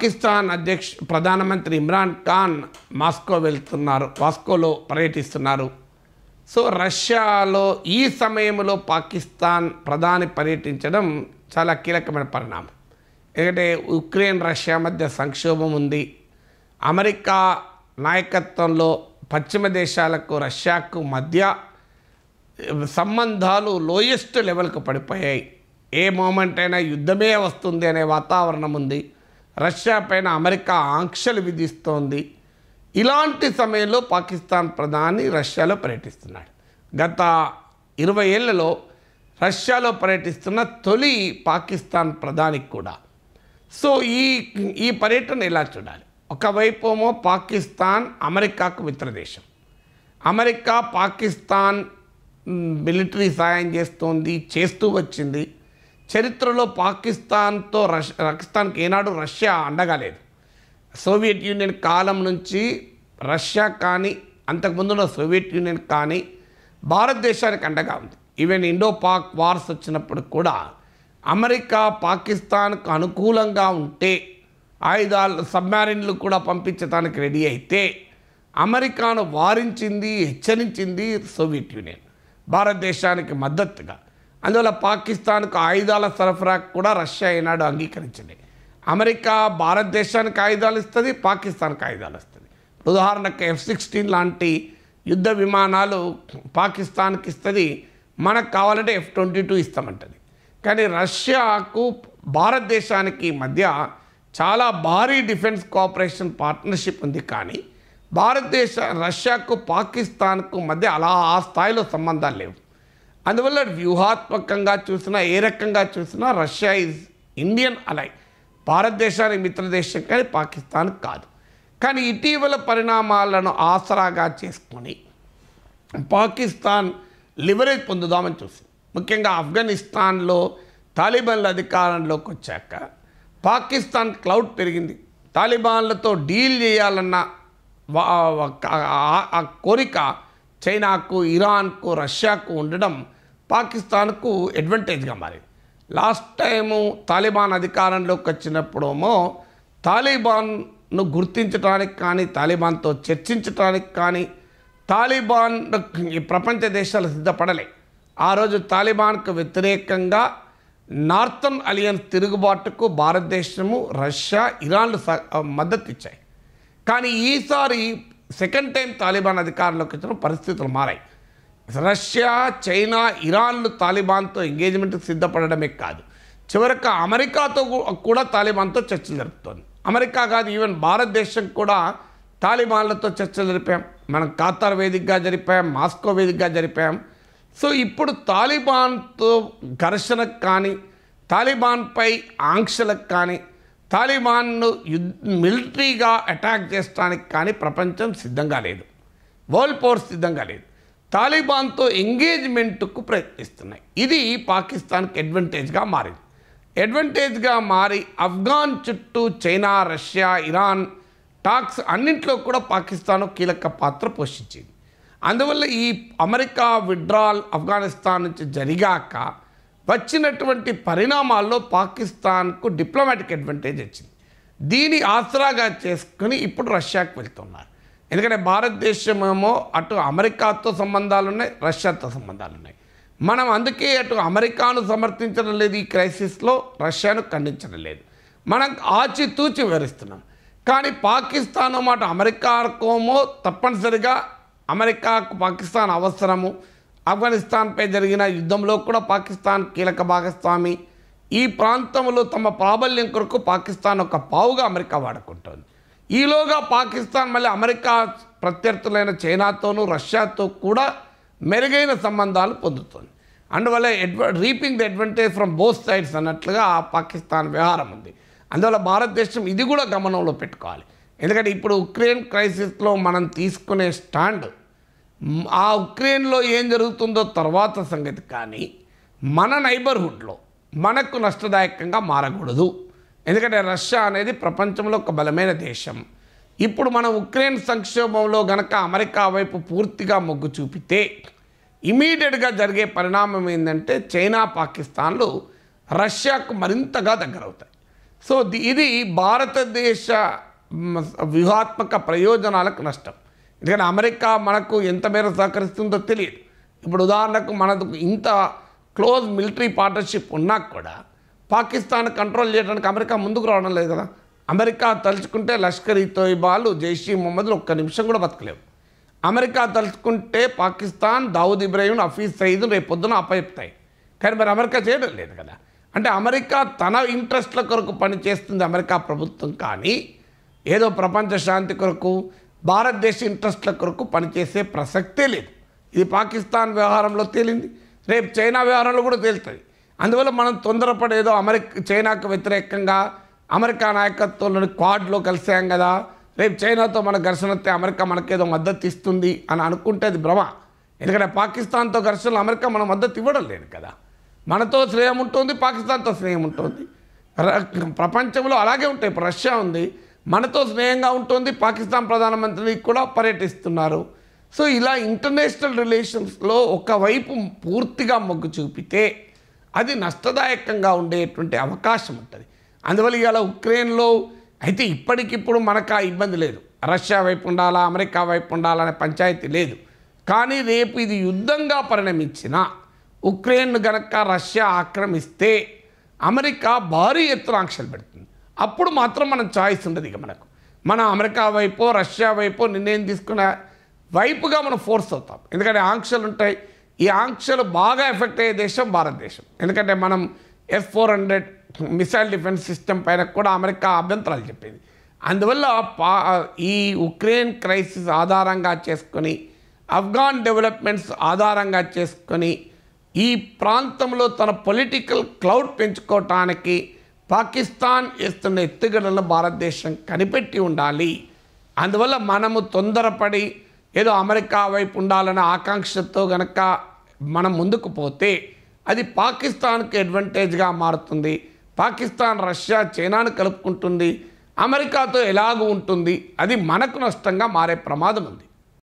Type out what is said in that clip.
పాకిస్తాన్ అధ్యక్ష ప్రధానమంత్రి ఇమ్రాన్ ఖాన్ మాస్కో వెళ్తున్నారు మాస్కోలో పర్యటిస్తున్నారు సో రష్యాలో ఈ సమయంలో పాకిస్తాన్ ప్రధాని పర్యటించడం చాలా కీలకమైన పరిణామం ఎందుకంటే ఉక్రెయిన్ రష్యా మధ్య సంక్షోభం ఉంది అమెరికా నాయకత్వంలో పశ్చిమ దేశాలకు రష్యాకు మధ్య సంబంధాలు లోయెస్ట్ లెవెల్కు పడిపోయాయి ఏ మూమెంట్ అయినా యుద్ధమే వస్తుంది అనే వాతావరణం ఉంది రష్యా పైన అమెరికా ఆంక్షలు విధిస్తోంది ఇలాంటి సమయంలో పాకిస్తాన్ ప్రధాని రష్యాలో పర్యటిస్తున్నాడు గత ఇరవై ఏళ్లలో రష్యాలో పర్యటిస్తున్న తొలి పాకిస్తాన్ ప్రధానికి కూడా సో ఈ ఈ పర్యటన ఎలా చూడాలి ఏమో పాకిస్తాన్ అమెరికాకు మిత్రదేశం అమెరికా పాకిస్తాన్ మిలిటరీ సాయం చేస్తోంది చేస్తూ వచ్చింది చరిత్రలో పాకిస్తాన్తో రష్ పాకిస్తాన్కి ఏనాడు రష్యా అండగా లేదు సోవియట్ యూనియన్ కాలం నుంచి రష్యా కానీ అంతకుముందు సోవియట్ యూనియన్ కానీ భారతదేశానికి అండగా ఉంది ఈవెన్ ఇండో పాక్ వార్స్ వచ్చినప్పుడు కూడా అమెరికా పాకిస్తాన్కు అనుకూలంగా ఉంటే ఆయుధాలు సబ్మారిన్లు కూడా పంపించడానికి రెడీ అయితే అమెరికాను వారించింది హెచ్చరించింది సోవియట్ యూనియన్ భారతదేశానికి మద్దతుగా అందువల్ల పాకిస్తాన్కు ఆయుధాల సరఫరా కూడా రష్యా ఈనాడు అంగీకరించింది అమెరికా భారతదేశానికి ఆయుధాలు ఇస్తుంది పాకిస్తాన్కి ఆయుధాలు ఇస్తుంది ఉదాహరణకు ఎఫ్ సిక్స్టీన్ లాంటి యుద్ధ విమానాలు పాకిస్తాన్కి ఇస్తుంది మనకు కావాలంటే ఎఫ్ ట్వంటీ టూ ఇస్తామంటది కానీ రష్యాకు భారతదేశానికి మధ్య చాలా భారీ డిఫెన్స్ కోఆపరేషన్ పార్ట్నర్షిప్ ఉంది కానీ భారతదేశ రష్యాకు పాకిస్తాన్కు మధ్య అలా ఆ స్థాయిలో సంబంధాలు లేవు అందువల్ల వ్యూహాత్మకంగా చూసినా ఏ రకంగా చూసినా రష్యా ఈజ్ ఇండియన్ అలై భారతదేశాన్ని మిత్రదేశం కానీ పాకిస్తాన్ కాదు కానీ ఇటీవల పరిణామాలను ఆసరాగా చేసుకొని పాకిస్తాన్ లివరేజ్ పొందుదామని చూసింది ముఖ్యంగా ఆఫ్ఘనిస్తాన్లో తాలిబాన్ల అధికారంలోకి వచ్చాక పాకిస్తాన్ క్లౌడ్ పెరిగింది తాలిబాన్లతో డీల్ చేయాలన్న కోరిక చైనాకు ఇరాన్కు రష్యాకు ఉండడం పాకిస్తాన్కు అడ్వాంటేజ్గా మారింది లాస్ట్ టైము తాలిబాన్ అధికారంలోకి వచ్చినప్పుడేమో తాలిబాన్ను గుర్తించడానికి కానీ తాలిబాన్తో చర్చించడానికి కానీ తాలిబాన్ ఈ ప్రపంచ దేశాలు సిద్ధపడలే ఆ రోజు తాలిబాన్కు వ్యతిరేకంగా నార్థన్ అలియన్స్ తిరుగుబాటుకు భారతదేశము రష్యా ఇరాన్లు మద్దతు ఇచ్చాయి కానీ ఈసారి సెకండ్ టైం తాలిబాన్ అధికారంలోకి వచ్చిన పరిస్థితులు మారాయి రష్యా చైనా ఇరాన్లు తాలిబాన్తో ఎంగేజ్మెంట్కి సిద్ధపడడమే కాదు చివరికి అమెరికాతో కూడా తాలిబాన్తో చర్చలు జరుపుతోంది అమెరికా కాదు ఈవెన్ భారతదేశం కూడా తాలిబాన్లతో చర్చలు జరిపాం మనం ఖాతార్ వేదికగా జరిపాం మాస్కో వేదికగా జరిపాం సో ఇప్పుడు తాలిబాన్తో ఘర్షణకు కానీ తాలిబాన్పై ఆంక్షలకు కానీ తాలిబాన్ను మిలిటరీగా అటాక్ చేసడానికి కానీ ప్రపంచం సిద్ధంగా లేదు వరల్డ్ పవర్ సిద్ధంగా లేదు తాలిబాన్తో ఎంగేజ్మెంట్కు ప్రయత్నిస్తున్నాయి ఇది పాకిస్తాన్కి అడ్వాంటేజ్గా మారింది అడ్వాంటేజ్గా మారి అఫ్ఘాన్ చుట్టూ చైనా రష్యా ఇరాన్ టాక్స్ అన్నింటిలో కూడా పాకిస్తాన్ కీలక పాత్ర పోషించింది అందువల్ల ఈ అమెరికా విడ్రాల్ ఆఫ్ఘనిస్తాన్ నుంచి జరిగాక వచ్చినటువంటి పరిణామాల్లో పాకిస్తాన్కు డిప్లొమాటిక్ అడ్వాంటేజ్ వచ్చింది దీని ఆసరాగా చేసుకుని ఇప్పుడు రష్యాకు వెళ్తున్నారు ఎందుకంటే భారతదేశమేమో అటు అమెరికాతో సంబంధాలు ఉన్నాయి రష్యాతో సంబంధాలు ఉన్నాయి మనం అందుకే అటు అమెరికాను సమర్థించడం లేదు ఈ క్రైసిస్లో రష్యాను ఖండించడం లేదు మనం ఆచితూచి వివరిస్తున్నాం కానీ పాకిస్తాన్ మాట అమెరికాకోమో తప్పనిసరిగా అమెరికాకు పాకిస్తాన్ అవసరము ఆఫ్ఘనిస్తాన్పై జరిగిన యుద్ధంలో కూడా పాకిస్తాన్ కీలక భాగస్వామి ఈ ప్రాంతంలో తమ ప్రాబల్యం కొరకు పాకిస్తాన్ ఒక పావుగా అమెరికా వాడుకుంటోంది ఈలోగా పాకిస్తాన్ మళ్ళీ అమెరికా ప్రత్యర్థులైన చైనాతోనూ రష్యాతో కూడా మెరుగైన సంబంధాలు పొందుతుంది అందువల్ల అడ్వ reaping the advantage from both sides అన్నట్లుగా ఆ పాకిస్తాన్ వ్యవహారం ఉంది అందువల్ల భారతదేశం ఇది కూడా గమనంలో పెట్టుకోవాలి ఎందుకంటే ఇప్పుడు ఉక్రెయిన్ క్రైసిస్లో మనం తీసుకునే స్టాండ్ ఆ ఉక్రెయిన్లో ఏం జరుగుతుందో తర్వాత సంగతి కానీ మన నైబర్హుడ్లో మనకు నష్టదాయకంగా మారకూడదు ఎందుకంటే రష్యా అనేది ప్రపంచంలో ఒక బలమైన దేశం ఇప్పుడు మనం ఉక్రెయిన్ సంక్షోభంలో గనక అమెరికా వైపు పూర్తిగా మొగ్గు చూపితే ఇమీడియట్గా జరిగే పరిణామం ఏంటంటే చైనా పాకిస్తాన్లు రష్యాకు మరింతగా దగ్గరవుతాయి సో ఇది భారతదేశ వ్యూహాత్మక ప్రయోజనాలకు నష్టం ఎందుకంటే అమెరికా మనకు ఎంత మేర సహకరిస్తుందో తెలియదు ఇప్పుడు ఉదాహరణకు మనకు ఇంత క్లోజ్ మిలిటరీ పార్ట్నర్షిప్ ఉన్నా కూడా పాకిస్తాన్ కంట్రోల్ చేయడానికి అమెరికా ముందుకు రావడం లేదు కదా అమెరికా తలుచుకుంటే లష్కర్ ఈ తోయిబాలు జైషీ మొహమ్మద్లు ఒక్క నిమిషం కూడా బతకలేవు అమెరికా తలుచుకుంటే పాకిస్తాన్ దావుద్ ఇబ్రాహీం హఫీజ్ సయీద్ రేపు పొద్దున అప్పయెప్తాయి కానీ మరి అమెరికా చేయడం లేదు కదా అంటే అమెరికా తన ఇంట్రెస్ట్ల కొరకు పనిచేస్తుంది అమెరికా ప్రభుత్వం కానీ ఏదో ప్రపంచ శాంతి కొరకు భారతదేశ ఇంట్రెస్ట్ల కొరకు పనిచేసే ప్రసక్తే లేదు ఇది పాకిస్తాన్ వ్యవహారంలో తేలింది రేపు చైనా వ్యవహారంలో కూడా తేలుతుంది అందువల్ల మనం తొందరపడేదో అమెరికా చైనాకు వ్యతిరేకంగా అమెరికా నాయకత్వంలోని క్వాడ్లో కలిసాం కదా రేపు చైనాతో మన ఘర్షణ వస్తే అమెరికా మనకేదో మద్దతు ఇస్తుంది అని అనుకుంటే అది భ్రమ ఎందుకంటే పాకిస్తాన్తో ఘర్షణలు అమెరికా మనం మద్దతు ఇవ్వడం లేదు కదా మనతో స్నేహం ఉంటుంది పాకిస్తాన్తో స్నేహం ఉంటుంది ప్రపంచంలో అలాగే ఉంటాయి ఇప్పుడు రష్యా ఉంది మనతో స్నేహంగా ఉంటుంది పాకిస్తాన్ ప్రధానమంత్రిని కూడా పర్యటిస్తున్నారు సో ఇలా ఇంటర్నేషనల్ రిలేషన్స్లో ఒకవైపు పూర్తిగా మొగ్గు చూపితే అది నష్టదాయకంగా ఉండేటువంటి అవకాశం ఉంటుంది అందువల్ల ఇవాళ ఉక్రెయిన్లో అయితే ఇప్పటికిప్పుడు మనకు ఆ ఇబ్బంది లేదు రష్యా వైపు ఉండాలా అమెరికా వైపు ఉండాలనే పంచాయతీ లేదు కానీ రేపు ఇది యుద్ధంగా పరిణమించిన ఉక్రెయిన్ను గనక రష్యా ఆక్రమిస్తే అమెరికా భారీ ఎత్తున ఆంక్షలు పెడుతుంది అప్పుడు మాత్రం మనం చాయిస్ ఉండదు ఇక మనకు మన అమెరికా వైపు రష్యా వైపు నిర్ణయం తీసుకున్న వైపుగా మనం ఫోర్స్ అవుతాం ఎందుకంటే ఆంక్షలు ఉంటాయి ఈ ఆంక్షలు బాగా ఎఫెక్ట్ అయ్యే దేశం భారతదేశం ఎందుకంటే మనం F four hundred missile defence system పైన కూడా అమెరికా అభ్యంతరాలు చెప్పింది అందువల్ల పా ఈ ఉక్రెయిన్ క్రైసిస్ ఆధారంగా చేసుకొని ఆఫ్ఘాన్ డెవలప్మెంట్స్ ఆధారంగా చేసుకొని ఈ ప్రాంతంలో తన పొలిటికల్ క్లౌడ్ పెంచుకోవటానికి పాకిస్తాన్ ఇస్తున్న ఎత్తుగడలను భారతదేశం కనిపెట్టి ఉండాలి అందువల్ల మనము తొందరపడి ఏదో అమెరికా వైపు ఉండాలనే ఆకాంక్షతో గనక మనం ముందుకు పోతే అది పాకిస్తాన్కి అడ్వాంటేజ్గా మారుతుంది పాకిస్తాన్ రష్యా చైనాను కలుపుకుంటుంది అమెరికాతో ఎలాగూ ఉంటుంది అది మనకు నష్టంగా మారే ప్రమాదం ఉంది